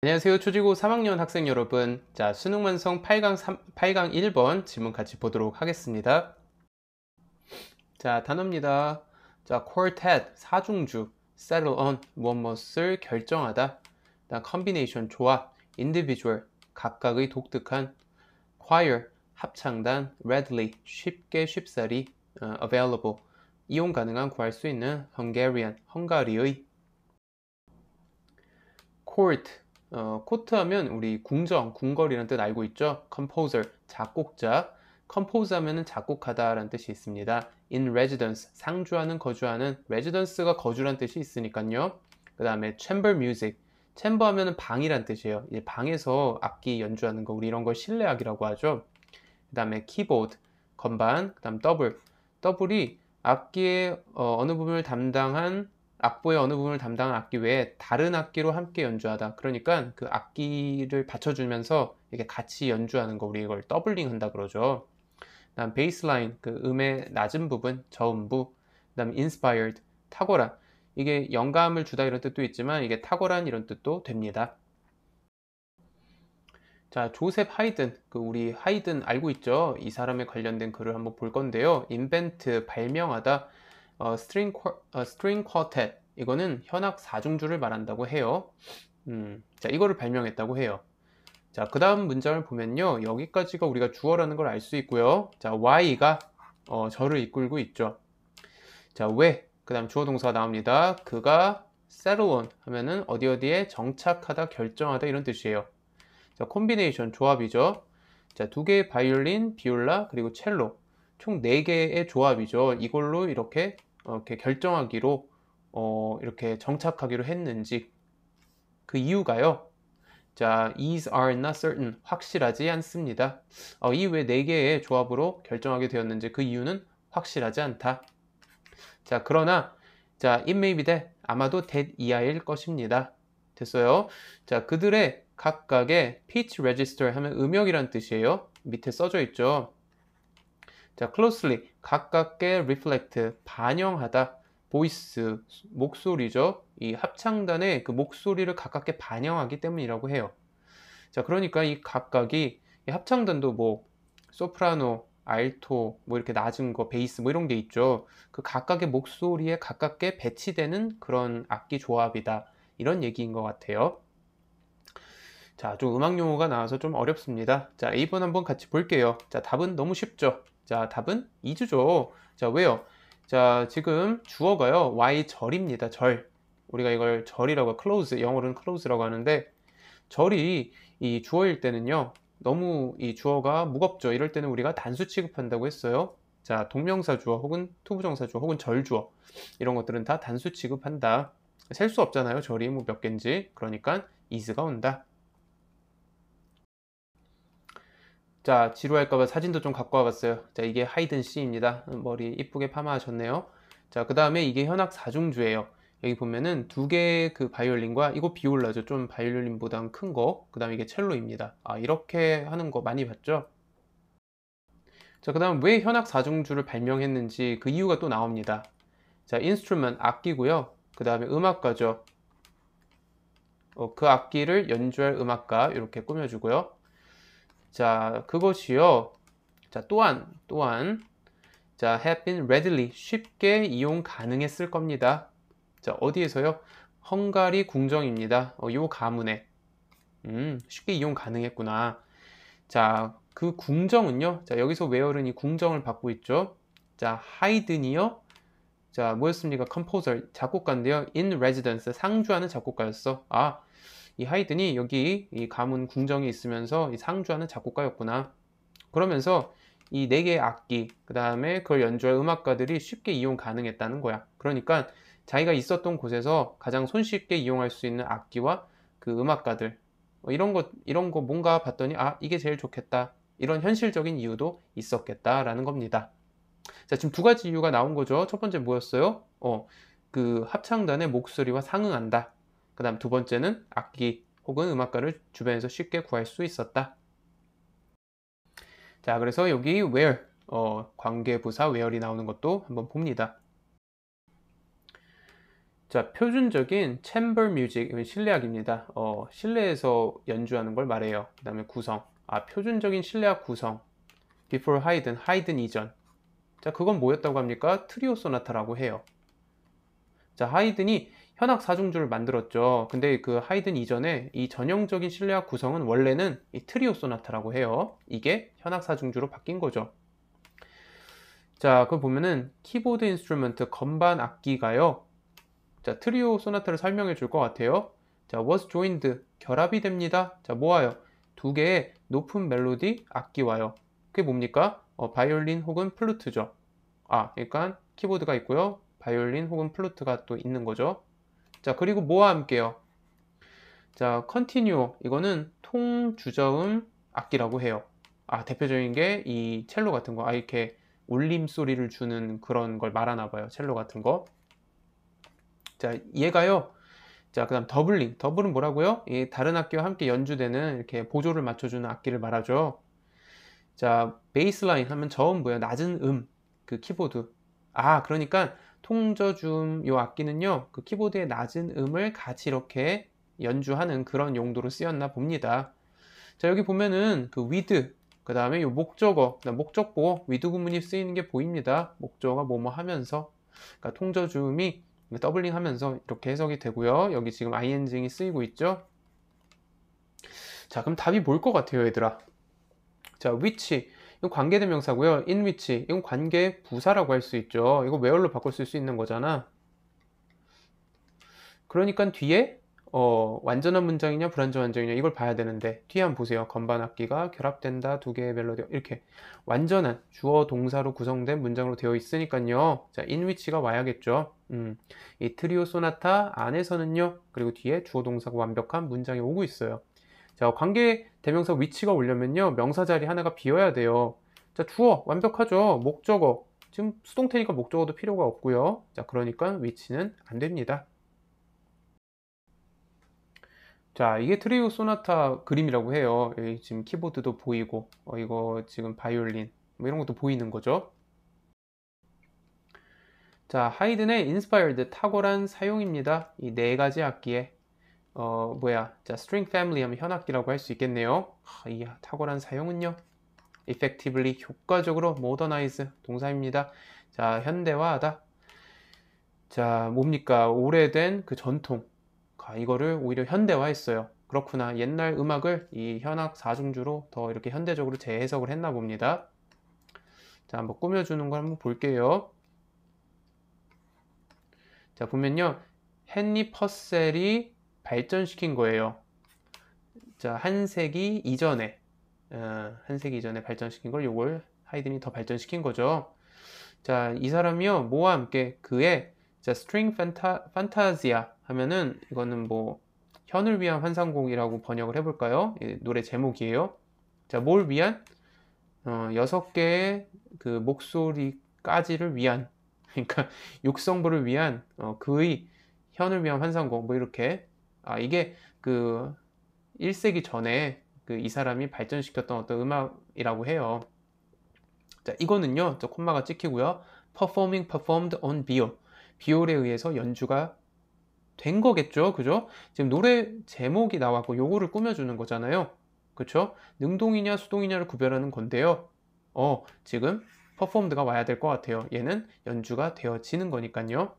안녕하세요. 초지고 3학년 학생 여러분. 자, 수능 완성 8강, 3, 8강 1번 질문 같이 보도록 하겠습니다. 자, 단어입니다. 자, quartet, 사중주, settle on, 무엇무엇을 결정하다. combination, 조합, individual, 각각의 독특한, choir, 합창단, readily, 쉽게 쉽사리, uh, available, 이용 가능한 구할 수 있는 Hungarian, 헝가리의 court, 어, 코트 하면 우리 궁정, 궁궐이라는 뜻 알고 있죠? composer, 작곡자. compose 하면 작곡하다라는 뜻이 있습니다. in residence, 상주하는, 거주하는, residence가 거주란 뜻이 있으니까요. 그 다음에 chamber music, 챔버 하면 방이란 뜻이에요. 이제 방에서 악기 연주하는 거, 우리 이런 걸 실내악이라고 하죠. 그 다음에 키보드, 건반, 그 다음 더블. 더블이 악기의 어, 어느 부분을 담당한 악보의 어느 부분을 담당한 악기 외에 다른 악기로 함께 연주하다. 그러니까 그 악기를 받쳐주면서 이렇게 같이 연주하는 거 우리 이걸 더블링 한다 그러죠. 그 다음 베이스라인 그 음의 낮은 부분 저음부. 그다음 inspired 탁월한 이게 영감을 주다 이런 뜻도 있지만 이게 탁월한 이런 뜻도 됩니다. 자, 조셉 하이든, 그 우리 하이든 알고 있죠? 이 사람에 관련된 글을 한번 볼 건데요. 인벤트, 발명하다. 어, 스트링, 쿼, 어, 스트링 쿼텟 이거는 현악 4중주를 말한다고 해요. 음, 자 이거를 발명했다고 해요. 자 그 다음 문장을 보면요. 여기까지가 우리가 주어라는 걸 알 수 있고요. 자 Y가 어, 저를 이끌고 있죠. 자 왜? 그 다음 주어 동사가 나옵니다. 그가 settle on 하면은 어디 어디에 정착하다 결정하다 이런 뜻이에요. 자 콤비네이션 조합이죠. 자 두 개의 바이올린, 비올라 그리고 첼로 총 네개의 조합이죠. 이걸로 이렇게 어, 이렇게 결정하기로 어, 이렇게 정착하기로 했는지 그 이유가요. 자, these are not certain 확실하지 않습니다. 어, 이외 네 개의 조합으로 결정하게 되었는지 그 이유는 확실하지 않다. 자, 그러나 자, it may be that 아마도 that 이하일 것입니다. 됐어요. 자, 그들의 각각의 pitch register 하면 음역이란 뜻이에요. 밑에 써져 있죠. 자, closely 가깝게 reflect 반영하다. 보이스 목소리죠. 이 합창단의 그 목소리를 가깝게 반영하기 때문이라고 해요. 자, 그러니까 이 각각이 이 합창단도 뭐 소프라노, 알토, 뭐 이렇게 낮은 거, 베이스 뭐 이런 게 있죠. 그 각각의 목소리에 가깝게 배치되는 그런 악기 조합이다. 이런 얘기인 것 같아요. 자, 좀 음악 용어가 나와서 좀 어렵습니다. 자, 이번 한번 같이 볼게요. 자, 답은 너무 쉽죠? 자, 답은 2주죠. 자, 왜요? 자, 지금 주어가요. y 절입니다. 절. 우리가 이걸 절이라고 close, 영어로는 close라고 하는데 절이 이 주어일 때는요. 너무 이 주어가 무겁죠. 이럴 때는 우리가 단수 취급한다고 했어요. 자, 동명사 주어 혹은 투부정사 주어 혹은 절 주어 이런 것들은 다 단수 취급한다. 셀 수 없잖아요. 절이 뭐몇갠지 그러니까 is가 온다. 자 지루할까봐 사진도 좀 갖고 와봤어요 자 이게 하이든 씨입니다 음, 머리 이쁘게 파마하셨네요 자 그 다음에 이게 현악 4중주예요 여기 보면은 두 개의 그 바이올린과 이거 비올라죠 좀 바이올린보단 큰거 그 다음에 이게 첼로입니다 아 이렇게 하는 거 많이 봤죠 자 그 다음 왜 현악 4중주를 발명했는지 그 이유가 또 나옵니다 자 인스트루먼 악기고요 그 다음에 음악가죠 어, 그 악기를 연주할 음악가 이렇게 꾸며주고요 자, 그것이요. 자, 또한, 또한, 자, have been readily, 쉽게 이용 가능했을 겁니다. 자, 어디에서요? 헝가리 궁정입니다. 어, 요 가문에. 음, 쉽게 이용 가능했구나. 자, 그 궁정은요. 자, 여기서 웨어른이 궁정을 받고 있죠. 자, 하이든이요. 자, 뭐였습니까? 컴포저, 작곡가인데요. in residence, 상주하는 작곡가였어. 아, 이 하이든이 여기 이 가문 궁정이 있으면서 상주하는 작곡가였구나. 그러면서 이 네 개의 악기, 그 다음에 그걸 연주할 음악가들이 쉽게 이용 가능했다는 거야. 그러니까 자기가 있었던 곳에서 가장 손쉽게 이용할 수 있는 악기와 그 음악가들, 뭐 이런 거, 이런 거 뭔가 봤더니, 아, 이게 제일 좋겠다. 이런 현실적인 이유도 있었겠다라는 겁니다. 자, 지금 두 가지 이유가 나온 거죠. 첫 번째 뭐였어요? 어, 그 합창단의 목소리와 상응한다. 그 다음 두 번째는 악기 혹은 음악가를 주변에서 쉽게 구할 수 있었다. 자, 그래서 여기 where, 어, 관계부사 where이 나오는 것도 한번 봅니다. 자, 표준적인 챔버 뮤직, 실내악입니다. 어, 실내에서 연주하는 걸 말해요. 그 다음에 구성. 아, 표준적인 실내악 구성. before 하이든, 하이든 이전. 자, 그건 뭐였다고 합니까? 트리오 소나타라고 해요. 자, 하이든이 현악 사중주를 만들었죠. 근데 그 하이든 이전에 이 전형적인 실내악 구성은 원래는 이 트리오 소나타라고 해요. 이게 현악 사중주로 바뀐 거죠. 자, 그걸 보면은 키보드 인스트루먼트 건반 악기가요. 자, 트리오 소나타를 설명해 줄 것 같아요. 자, was joined 결합이 됩니다. 자, 모아요. 두 개의 높은 멜로디 악기와요. 그게 뭡니까? 어, 바이올린 혹은 플루트죠. 아, 그러니까 키보드가 있고요. 바이올린 혹은 플루트가 또 있는 거죠. 자, 그리고 뭐와 함께요? 자, 컨티뉴 이거는 통주저음 악기라고 해요. 아, 대표적인 게 이 첼로 같은 거. 아, 이렇게 울림 소리를 주는 그런 걸 말하나 봐요. 첼로 같은 거. 자, 얘가요. 자, 그다음 더블링. 더블은 뭐라고요? 이 다른 악기와 함께 연주되는 이렇게 보조를 맞춰 주는 악기를 말하죠. 자, 베이스라인 하면 저음 뭐예요? 낮은 음. 그 키보드. 아, 그러니까 통저줌 이 악기는요 그 키보드의 낮은 음을 같이 이렇게 연주하는 그런 용도로 쓰였나 봅니다 자 여기 보면은 그 위드 그 다음에 이 목적어 목적보 위드 구문이 쓰이는 게 보입니다 목적어가 뭐뭐 하면서 그러니까 통저줌이 더블링 하면서 이렇게 해석이 되고요 여기 지금 ing이 쓰이고 있죠 자 그럼 답이 뭘 것 같아요 얘들아 자 위치 이건 관계대명사고요. in which 이건 관계 부사라고 할 수 있죠. 이거 where로 바꿀수 있는 거잖아. 그러니까 뒤에 어, 완전한 문장이냐 불완전한 문장이냐 이걸 봐야 되는데 뒤에 한번 보세요. 건반 악기가 결합된다 두 개의 멜로디 이렇게 완전한 주어 동사로 구성된 문장으로 되어 있으니까요. 자, in which가 와야겠죠. 음, 이 트리오 소나타 안에서는요. 그리고 뒤에 주어 동사가 완벽한 문장이 오고 있어요. 자, 관계 대명사 위치가 오려면요 명사 자리 하나가 비어야 돼요 자 주어 완벽하죠 목적어 지금 수동태니까 목적어도 필요가 없고요 자 그러니까 위치는 안 됩니다 자 이게 트리오 소나타 그림이라고 해요 예, 지금 키보드도 보이고 어, 이거 지금 바이올린 뭐 이런 것도 보이는 거죠 자 하이든의 인스파이어드 탁월한 사용입니다 이 네 가지 악기에 어 뭐야 자 string family 하면 현악기라고 할 수 있겠네요 아, 이 탁월한 사용은요 effectively 효과적으로 modernize 동사입니다 자 현대화하다 자 뭡니까 오래된 그 전통 아, 이거를 오히려 현대화했어요 그렇구나 옛날 음악을 이 현악 사중주로 더 이렇게 현대적으로 재해석을 했나 봅니다 자 한번 꾸며주는 걸 한번 볼게요 자 보면요 헨리 퍼셀이 발전시킨 거예요. 자, 한 세기 이전에, 어, 한 세기 이전에 발전시킨 걸 요걸 하이든이 더 발전시킨 거죠. 자, 이 사람이요. 뭐와 함께 그의 자, string f a n t a s 지아 하면은 이거는 뭐 현을 위한 환상곡이라고 번역을 해볼까요? 노래 제목이에요. 자, 뭘 위한? 어, 여섯 개의 그 목소리까지를 위한, 그러니까 육성부를 위한 어, 그의 현을 위한 환상곡, 뭐 이렇게 아, 이게 그 1세기 전에 그 이 사람이 발전시켰던 어떤 음악이라고 해요. 자, 이거는요. 저 콤마가 찍히고요. performing performed on 비올. 비올에 의해서 연주가 된 거겠죠. 그죠? 지금 노래 제목이 나왔고 요거를 꾸며 주는 거잖아요. 그쵸 능동이냐 수동이냐를 구별하는 건데요. 어, 지금 퍼포먼드가 와야 될 것 같아요. 얘는 연주가 되어지는 거니까요.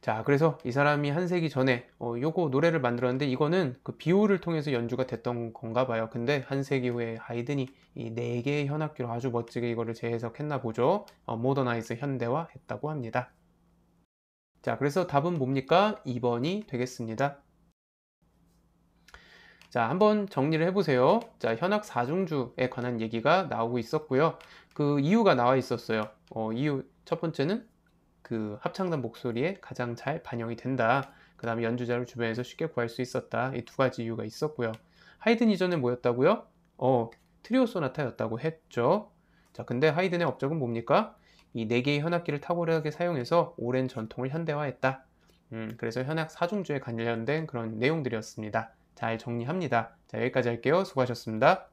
자, 그래서 이 사람이 한 세기 전에 어, 요거 노래를 만들었는데 이거는 그 비오를 통해서 연주가 됐던 건가 봐요. 근데 한 세기 후에 하이든이 이 네 개의 현악기로 아주 멋지게 이거를 재해석했나 보죠. 어, 모더나이즈 현대화 했다고 합니다. 자, 그래서 답은 뭡니까? 2번이 되겠습니다. 자, 한번 정리를 해보세요. 자, 현악 4중주에 관한 얘기가 나오고 있었고요. 그 이유가 나와 있었어요. 어, 이유 첫 번째는 그 합창단 목소리에 가장 잘 반영이 된다. 그 다음에 연주자를 주변에서 쉽게 구할 수 있었다. 이 두 가지 이유가 있었고요. 하이든 이전에 뭐였다고요? 어, 트리오 소나타였다고 했죠. 자, 근데 하이든의 업적은 뭡니까? 이 네 개의 현악기를 탁월하게 사용해서 오랜 전통을 현대화했다. 음, 그래서 현악 사중주에 관련된 그런 내용들이었습니다. 잘 정리합니다. 자, 여기까지 할게요. 수고하셨습니다.